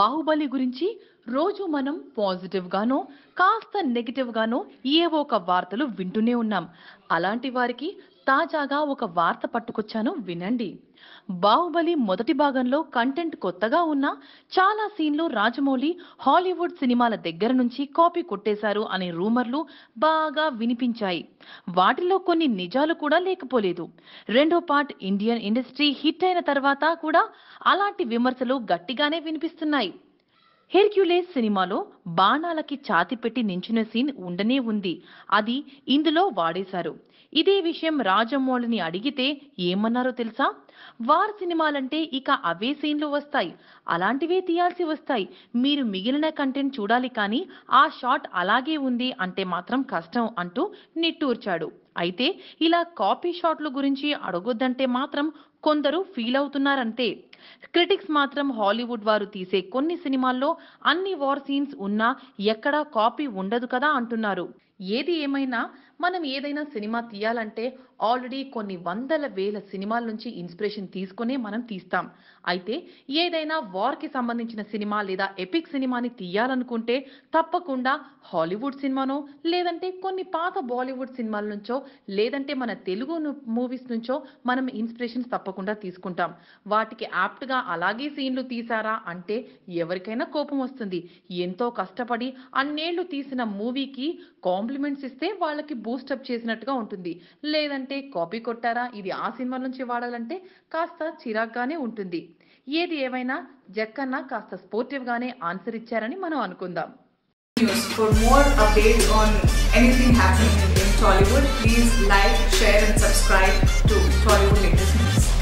బాహుబలి గురించి రోజు మనం పాజిటివ్ గానో కాస్త నెగిటివ్ గానో ఏవో ఒక వార్తలు వింటూనే ఉన్నాం అలాంటి వారికి తాజాగా ఒక వార్త పట్టుకొచ్చాను వినండి బాహుబలి మొదటి భాగంలో కంటెంట్ కొత్తగా ఉన్నా చాలా సీన్లు రాజమౌళి హాలీవుడ్ సినిమాల దగ్గర నుంచి కాపీ కొట్టేశారు అనే రూమర్లు బాగా వినిపించాయి వాటిలో కొన్ని నిజాలు కూడా లేకపోలేదు రెండో పార్ట్ ఇండియన్ ఇండస్ట్రీ హిట్ అయిన తర్వాత కూడా అలాంటి విమర్శలు గట్టిగానే వినిపిస్తున్నాయి హెర్క్యులేస్ సినిమాలో బాణాలకి ఛాతి పెట్టి నించిన సీన్ ఉండనే ఉంది అది ఇందులో వాడేశారు ఇదే విషయం రాజమౌళిని అడిగితే ఏమన్నారో తెలుసా వార్ సినిమాలంటే ఇక అవే సీన్లు వస్తాయి అలాంటివే తీయాల్సి వస్తాయి మీరు మిగిలిన కంటెంట్ చూడాలి కానీ ఆ షాట్ అలాగే ఉంది అంటే మాత్రం కష్టం అంటూ నిట్టూర్చాడు అయితే ఇలా కాపీ షాట్ల గురించి అడగొద్దంటే మాత్రం కొందరు ఫీల్ అవుతున్నారంతే క్రిటిక్స్ మాత్రం హాలీవుడ్ వారు తీసే కొన్ని సినిమాల్లో అన్ని వార్ సీన్స్ ఉన్నా ఎక్కడా కాపీ ఉండదు కదా అంటున్నారు ఏది ఏమైనా మనం ఏదైనా సినిమా తీయాలంటే ఆల్రెడీ కొన్ని వందల వేల సినిమాల నుంచి ఇన్స్పిరేషన్ తీసుకునే మనం తీస్తాం అయితే ఏదైనా వార్కి సంబంధించిన సినిమా లేదా ఎపిక్ సినిమాని తీయాలనుకుంటే తప్పకుండా హాలీవుడ్ సినిమానో లేదంటే కొన్ని పాత బాలీవుడ్ సినిమాల నుంచో లేదంటే మన తెలుగు మూవీస్ నుంచో మనం ఇన్స్పిరేషన్స్ తప్పకుండా తీసుకుంటాం వాటికి యాప్ట్గా అలాగే సీన్లు తీసారా అంటే ఎవరికైనా కోపం వస్తుంది ఎంతో కష్టపడి అన్నేళ్లు తీసిన మూవీకి కాంప్లిమెంట్స్ ఇస్తే వాళ్ళకి బూస్టప్ చేసినట్టుగా ఉంటుంది లేదంటే కాపీ కొట్టారా ఇది ఆ సినిమా నుంచి వాడాలంటే కాస్త చిరాగ్గానే ఉంటుంది ఏది ఏమైనా జక్కన్న కాస్త స్పోర్టివ్ గానే ఆన్సర్ ఇచ్చారని మనం అనుకుందాం Tollywood please like share and subscribe to Tollywood latest news